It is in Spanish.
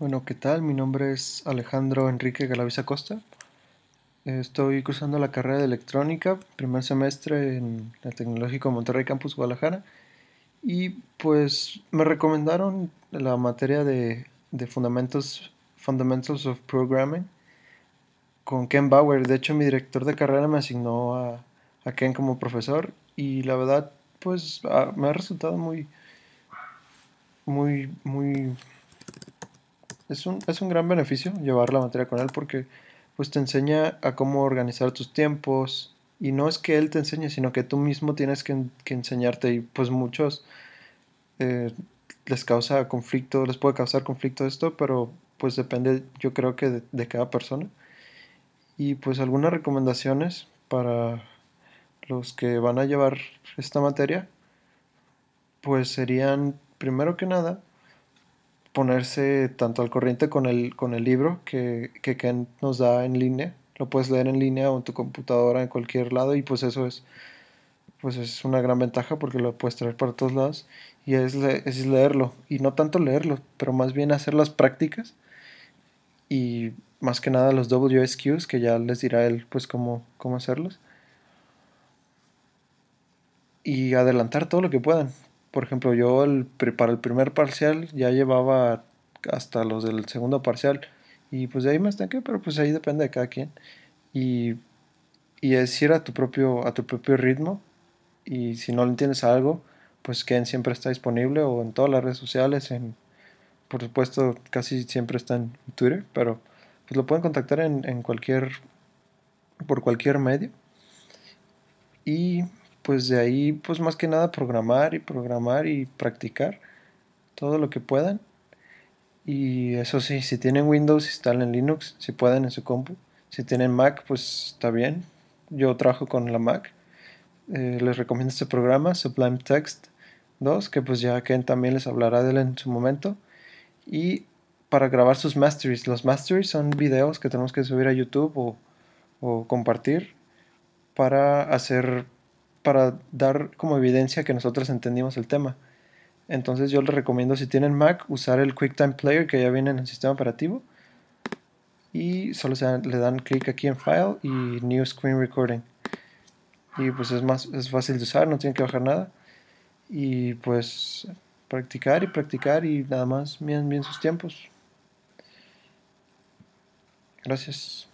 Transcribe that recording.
Bueno, ¿qué tal? Mi nombre es Alejandro Enrique Galaviza Costa. Estoy cursando la carrera de electrónica, primer semestre en la Tecnológico Monterrey Campus Guadalajara. Y pues me recomendaron la materia de, fundamentos, Fundamentals of Programming con Ken Bauer. De hecho, mi director de carrera me asignó a, Ken como profesor y la verdad, pues ah, me ha resultado muy, muy, muy es un, gran beneficio llevar la materia con él porque pues te enseña a cómo organizar tus tiempos y no es que él te enseñe, sino que tú mismo tienes que, enseñarte y pues muchos eh, les causa conflicto, les puede causar conflicto esto, pero pues depende yo creo que de, de cada persona. Y pues algunas recomendaciones para los que van a llevar esta materia, pues serían primero que nada ponerse tanto al corriente con el, con el libro que, que Ken nos da en línea. Lo puedes leer en línea o en tu computadora, en cualquier lado, y pues eso es, pues es una gran ventaja porque lo puedes traer para todos lados. Y es, es leerlo, y no tanto leerlo, pero más bien hacer las prácticas y más que nada los WSQs, que ya les dirá él pues cómo, cómo hacerlos. Y adelantar todo lo que puedan, por ejemplo, yo el, para el primer parcial ya llevaba hasta los del segundo parcial y pues de ahí me estanqué, pero pues ahí depende de cada quien. Y, y es ir a tu, propio, a tu propio ritmo y si no le entiendes algo, pues Ken siempre está disponible o en todas las redes sociales, en, por supuesto casi siempre está en Twitter, pero pues lo pueden contactar en, en cualquier, por cualquier medio. Y pues de ahí, pues más que nada programar y programar y practicar todo lo que puedan. Y eso sí, si tienen Windows, instalen Linux, si pueden en su compu. Si tienen Mac, pues está bien. Yo trabajo con la Mac. Eh, les recomiendo este programa, Sublime Text 2, que pues ya Ken también les hablará de él en su momento. Y para grabar sus masteries. Los masteries son videos que tenemos que subir a YouTube o, o compartir para hacer para dar como evidencia que nosotros entendimos el tema. Entonces yo les recomiendo si tienen Mac usar el QuickTime Player que ya viene en el sistema operativo y solo le dan clic aquí en File y New Screen Recording. Y pues es más es fácil de usar, no tienen que bajar nada. Y pues practicar y practicar y nada más bien bien sus tiempos. Gracias.